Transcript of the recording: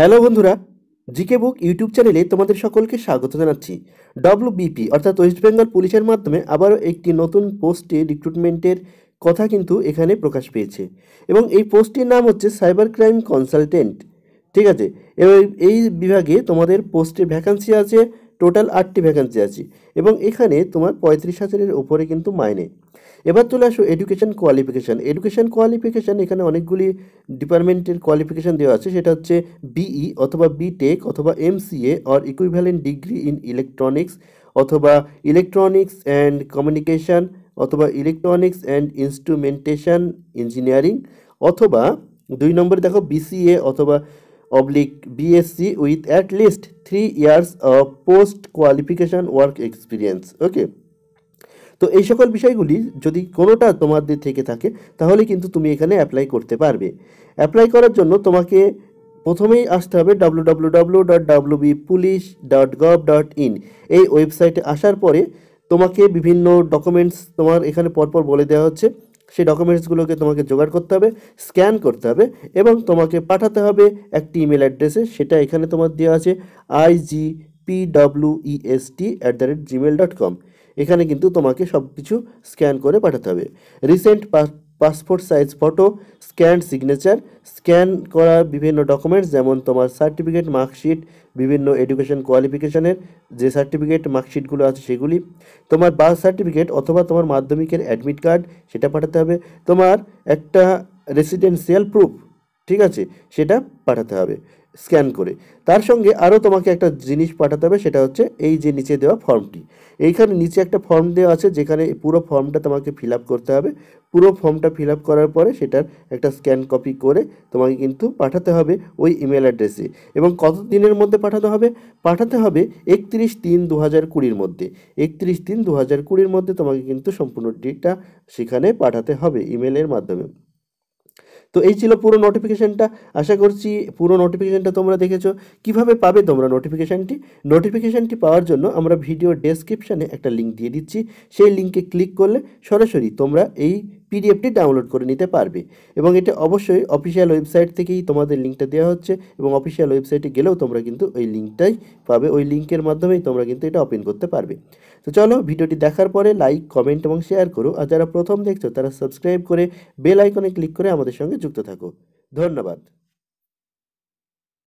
hello বন্ধুরা GK বুক YouTube চ্যানেলে তোমাদের সকলকে স্বাগত জানাচ্ছি ডব্লিউবিপি অর্থাৎ ওয়েস্ট বেঙ্গল পুলিশের মাধ্যমে আবারও একটি নতুন পোস্টে রিক্রুটমেন্টের কথা কিন্তু এখানে প্রকাশ পেয়েছে এবং এই পোস্টটির নাম হচ্ছে সাইবার ক্রাইম কনসালটেন্ট ঠিক আছে এবং এই বিভাগে তোমাদের পোস্টে ভ্যাকান্সি আছে টোটাল আটটি ভ্যাকেন্সি আছে এবং এখানে তোমার পঁয়ত্রিশ হাজারের উপরে কিন্তু মাইনে এবার চলে আসো এডুকেশন কোয়ালিফিকেশান এডুকেশন কোয়ালিফিকেশান এখানে অনেকগুলি ডিপার্টমেন্টের কোয়ালিফিকেশান দেওয়া আছে সেটা হচ্ছে বিই অথবা বিটেক অথবা MCA or equivalent degree in electronics অথবা ইলেকট্রনিক্স অ্যান্ড কমিউনিকেশান অথবা ইলেকট্রনিক্স অ্যান্ড ইনস্ট্রুমেন্টেশান ইঞ্জিনিয়ারিং অথবা দুই নম্বরে দেখো বিসিএ অথবা oblique BSc with at least three years of post qualification work experience okay তো এই সকল বিষয়গুলি যদি কোনোটা তোমাদের থেকে থাকে তাহলে কিন্তু তুমি এখানে অ্যাপ্লাই করতে পারবে অ্যাপ্লাই করার জন্য তোমাকে প্রথমেই আসতে হবে W W W dot W B police dot gov dot in এই ওয়েবসাইটে আসার পরে তোমাকে বিভিন্ন ডকুমেন্টস তোমার এখানে পরপর বলে দেওয়া হচ্ছে সেই ডকুমেন্টসগুলোকে তোমাকে জোগাড় করতে হবে স্ক্যান করতে হবে এবং তোমাকে পাঠাতে হবে একটি ইমেল অ্যাড্রেসে সেটা এখানে তোমার দেওয়া আছে I G P P W E S T at the rate Gmail dot com এখানে কিন্তু তোমাকে সব কিছু স্ক্যান করে পাঠাতে হবে recent passport size photo scan signature scan করা বিভিন্ন ডকুমেন্টস যেমন তোমার সার্টিফিকেট মার্কশিট বিভিন্ন এডুকেশন কোয়ালিফিকেশনের যে সার্টিফিকেট মার্কশিটগুলো আছে সেগুলি তোমার বার্থ সার্টিফিকেট অথবা তোমার মাধ্যমিকের অ্যাডমিট কার্ড সেটা পাঠাতে হবে তোমার একটা রেসিডেন্সিয়াল প্রুফ ঠিক আছে সেটা পাঠাতে হবে স্ক্যান করে তার সঙ্গে আরও তোমাকে একটা জিনিস পাঠাতে হবে সেটা হচ্ছে এই যে নিচে দেওয়া ফর্মটি এইখানে নিচে একটা ফর্ম দেওয়া আছে যেখানে পুরো ফর্মটা তোমাকে ফিল করতে হবে পুরো ফর্মটা ফিল করার পরে সেটার একটা স্ক্যান কপি করে তোমাকে কিন্তু পাঠাতে হবে ওই ইমেল অ্যাড্রেসে এবং কত দিনের মধ্যে পাঠাতে হবে পাঠাতে হবে একত্রিশ তিন দু হাজার কুড়ির মধ্যে একত্রিশ তিন দু হাজার কুড়ির মধ্যে তোমাকে কিন্তু সম্পূর্ণ ডেটা সেখানে পাঠাতে হবে ইমেলের মাধ্যমে তো এই ছিল পুরো নোটিফিকেশানটা আশা করছি পুরো নোটিফিকেশানটা তোমরা দেখেছো কিভাবে পাবে তোমরা নোটিফিকেশানটি নোটিফিকেশানটি পাওয়ার জন্য আমরা ভিডিও ডেসক্রিপশানে একটা লিঙ্ক দিয়ে দিচ্ছি সেই লিঙ্কে ক্লিক করলে সরাসরি তোমরা এই পিডিএফটি ডাউনলোড করে নিতে পারবে এবং এটা অবশ্যই অফিসিয়াল ওয়েবসাইট থেকেই তোমাদের লিঙ্কটা দেওয়া হচ্ছে এবং অফিসিয়াল ওয়েবসাইটে গেলেও তোমরা কিন্তু ওই লিঙ্কটাই পাবে ওই লিঙ্কের মাধ্যমেই তোমরা কিন্তু এটা ওপেন করতে পারবে তো চলো ভিডিওটি দেখার পরে লাইক কমেন্ট এবং শেয়ার করো আর যারা প্রথম দেখছো তারা সাবস্ক্রাইব করে বেল আইকনে ক্লিক করে আমাদের সঙ্গে যুক্ত থাকো ধন্যবাদ